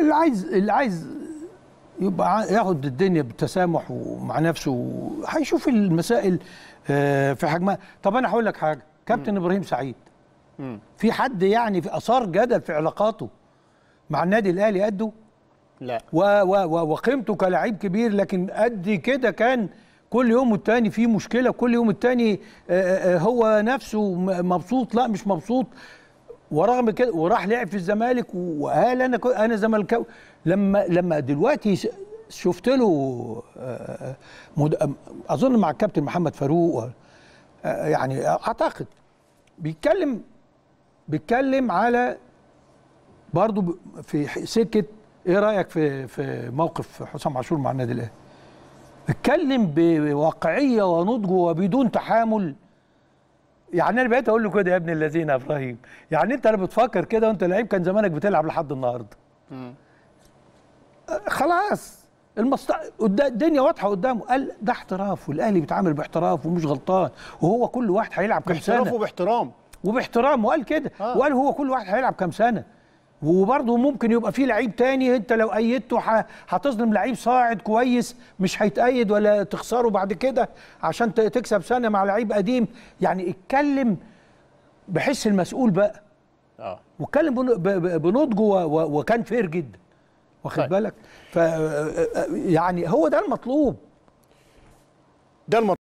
اللي عايز اللي عايز يبقى ياخد الدنيا بالتسامح ومع نفسه هيشوف المسائل آه، في حجمها طب انا هقول لك حاجه كابتن ابراهيم سعيد م. في حد يعني في اثار جدل في علاقاته مع النادي الاهلي قده لا و و و وقيمته كلاعب كبير لكن قد كده كان كل يوم والتاني في مشكله كل يوم التاني آه، آه، هو نفسه مبسوط لا مش مبسوط ورغم كده وراح لعب في الزمالك وقال انا انا زملكاوي لما لما دلوقتي شفت له آه، آه، اظن مع الكابتن محمد فاروق آه، يعني اعتقد بيتكلم بيتكلم على برضه في سكه ايه رايك في في موقف حسام عاشور مع النادي الاهلي؟ اتكلم بواقعيه ونضج وبدون تحامل يعني انا بقيت اقول له كده يا ابن الذين يا ابراهيم يعني انت لو بتفكر كده وانت لعيب كان زمانك بتلعب لحد النهارده خلاص المصط... الدنيا واضحه قدامه قال ده احتراف والاهلي بيتعامل باحتراف ومش غلطان وهو كل واحد هيلعب كام سنه باحتراف وباحترام وباحترام وقال كده آه. وقال هو كل واحد هيلعب كام سنه وبرضه ممكن يبقى في لعيب تاني انت لو ايدته هتظلم لعيب صاعد كويس مش هيتأيد ولا تخسره بعد كده عشان تكسب سنه مع لعيب قديم يعني اتكلم بحس المسؤول بقى اه واتكلم بنضج وكان فير جدا واخد طيب. بالك ف يعني هو ده المطلوب ده المطلوب